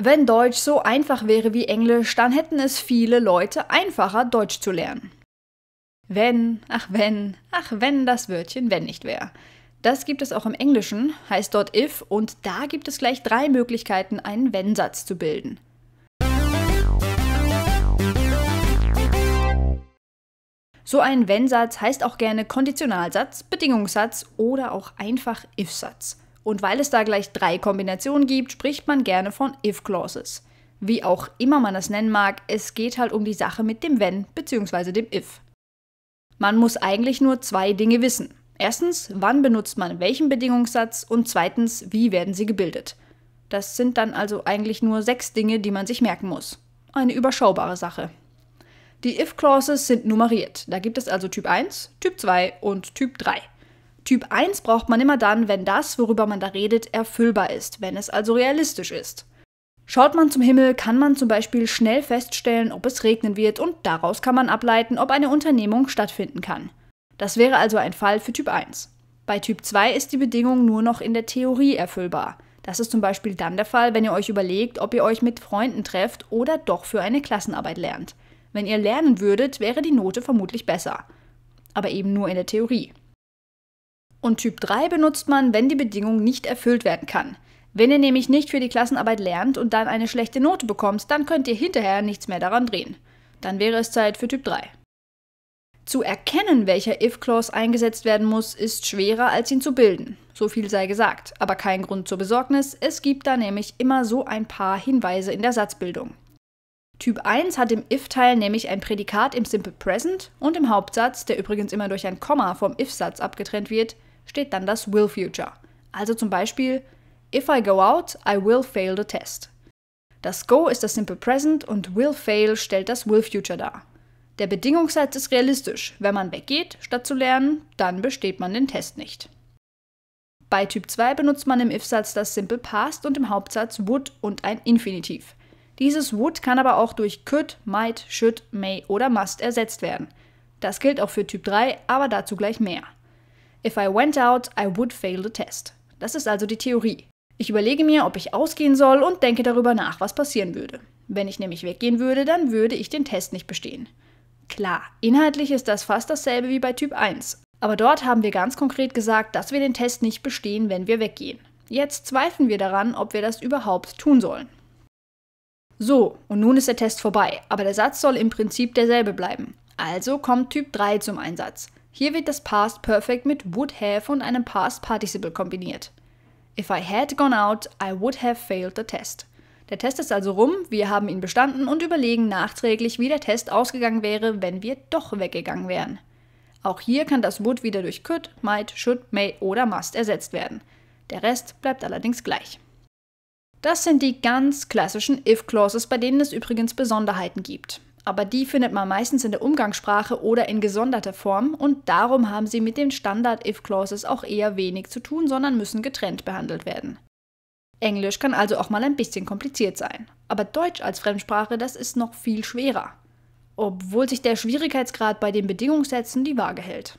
Wenn Deutsch so einfach wäre wie Englisch, dann hätten es viele Leute einfacher, Deutsch zu lernen. Wenn, ach wenn, ach wenn das Wörtchen wenn nicht wäre. Das gibt es auch im Englischen, heißt dort if und da gibt es gleich drei Möglichkeiten, einen wenn-Satz zu bilden. So ein wenn-Satz heißt auch gerne Konditionalsatz, Bedingungssatz oder auch einfach if-Satz. Und weil es da gleich drei Kombinationen gibt, spricht man gerne von If-Clauses. Wie auch immer man das nennen mag, es geht halt um die Sache mit dem Wenn bzw. dem If. Man muss eigentlich nur zwei Dinge wissen. Erstens, wann benutzt man welchen Bedingungssatz und zweitens, wie werden sie gebildet. Das sind dann also eigentlich nur sechs Dinge, die man sich merken muss. Eine überschaubare Sache. Die If-Clauses sind nummeriert. Da gibt es also Typ 1, Typ 2 und Typ 3. Typ 1 braucht man immer dann, wenn das, worüber man da redet, erfüllbar ist, wenn es also realistisch ist. Schaut man zum Himmel, kann man zum Beispiel schnell feststellen, ob es regnen wird und daraus kann man ableiten, ob eine Unternehmung stattfinden kann. Das wäre also ein Fall für Typ 1. Bei Typ 2 ist die Bedingung nur noch in der Theorie erfüllbar. Das ist zum Beispiel dann der Fall, wenn ihr euch überlegt, ob ihr euch mit Freunden trefft oder doch für eine Klassenarbeit lernt. Wenn ihr lernen würdet, wäre die Note vermutlich besser. Aber eben nur in der Theorie. Und Typ 3 benutzt man, wenn die Bedingung nicht erfüllt werden kann. Wenn ihr nämlich nicht für die Klassenarbeit lernt und dann eine schlechte Note bekommt, dann könnt ihr hinterher nichts mehr daran drehen. Dann wäre es Zeit für Typ 3. Zu erkennen, welcher If-Clause eingesetzt werden muss, ist schwerer, als ihn zu bilden. So viel sei gesagt, aber kein Grund zur Besorgnis, es gibt da nämlich immer so ein paar Hinweise in der Satzbildung. Typ 1 hat im If-Teil nämlich ein Prädikat im Simple Present und im Hauptsatz, der übrigens immer durch ein Komma vom If-Satz abgetrennt wird, steht dann das Will Future. Also zum Beispiel If I go out, I will fail the test. Das Go ist das Simple Present und Will Fail stellt das Will Future dar. Der Bedingungssatz ist realistisch. Wenn man weggeht, statt zu lernen, dann besteht man den Test nicht. Bei Typ 2 benutzt man im If-Satz das Simple Past und im Hauptsatz would und ein Infinitiv. Dieses would kann aber auch durch could, might, should, may oder must ersetzt werden. Das gilt auch für Typ 3, aber dazu gleich mehr. If I went out, I would fail the test. Das ist also die Theorie. Ich überlege mir, ob ich ausgehen soll und denke darüber nach, was passieren würde. Wenn ich nämlich weggehen würde, dann würde ich den Test nicht bestehen. Klar, inhaltlich ist das fast dasselbe wie bei Typ 1. Aber dort haben wir ganz konkret gesagt, dass wir den Test nicht bestehen, wenn wir weggehen. Jetzt zweifeln wir daran, ob wir das überhaupt tun sollen. So, und nun ist der Test vorbei, aber der Satz soll im Prinzip derselbe bleiben. Also kommt Typ 3 zum Einsatz. Hier wird das Past Perfect mit would have und einem Past Participle kombiniert. If I had gone out, I would have failed the test. Der Test ist also rum, wir haben ihn bestanden und überlegen nachträglich, wie der Test ausgegangen wäre, wenn wir doch weggegangen wären. Auch hier kann das would wieder durch could, might, should, may oder must ersetzt werden. Der Rest bleibt allerdings gleich. Das sind die ganz klassischen if-Clauses, bei denen es übrigens Besonderheiten gibt aber die findet man meistens in der Umgangssprache oder in gesonderter Form und darum haben sie mit den Standard-If-Clauses auch eher wenig zu tun, sondern müssen getrennt behandelt werden. Englisch kann also auch mal ein bisschen kompliziert sein, aber Deutsch als Fremdsprache, das ist noch viel schwerer, obwohl sich der Schwierigkeitsgrad bei den Bedingungssätzen die Waage hält.